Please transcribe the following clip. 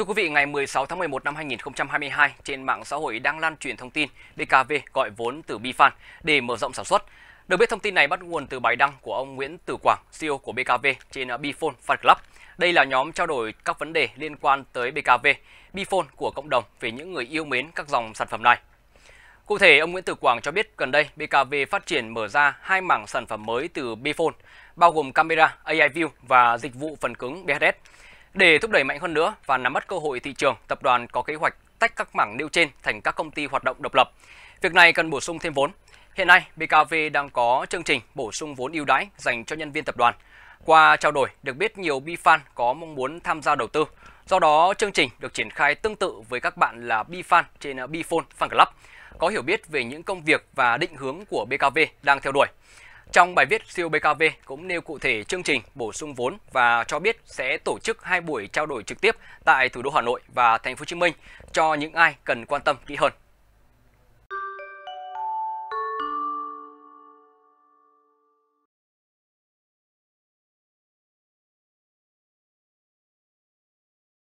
Thưa quý vị, ngày 16 tháng 11 năm 2022, trên mạng xã hội đang lan truyền thông tin DKV gọi vốn từ Bifan để mở rộng sản xuất. Được biết thông tin này bắt nguồn từ bài đăng của ông Nguyễn Tử Quảng, CEO của BKV trên à, Bifone Fan Club. Đây là nhóm trao đổi các vấn đề liên quan tới BKV, Bifone của cộng đồng về những người yêu mến các dòng sản phẩm này. Cụ thể, ông Nguyễn Tử Quảng cho biết gần đây BKV phát triển mở ra hai mảng sản phẩm mới từ Bifone, bao gồm camera AI View và dịch vụ phần cứng BHS. Để thúc đẩy mạnh hơn nữa và nắm bắt cơ hội thị trường, tập đoàn có kế hoạch tách các mảng nêu trên thành các công ty hoạt động độc lập. Việc này cần bổ sung thêm vốn. Hiện nay, BKV đang có chương trình bổ sung vốn ưu đãi dành cho nhân viên tập đoàn. Qua trao đổi, được biết nhiều BFan có mong muốn tham gia đầu tư. Do đó, chương trình được triển khai tương tự với các bạn là BFan trên Bphone Fan Club, có hiểu biết về những công việc và định hướng của BKV đang theo đuổi. Trong bài viết COBKV cũng nêu cụ thể chương trình bổ sung vốn và cho biết sẽ tổ chức hai buổi trao đổi trực tiếp tại thủ đô Hà Nội và thành phố Hồ Chí Minh cho những ai cần quan tâm kỹ hơn.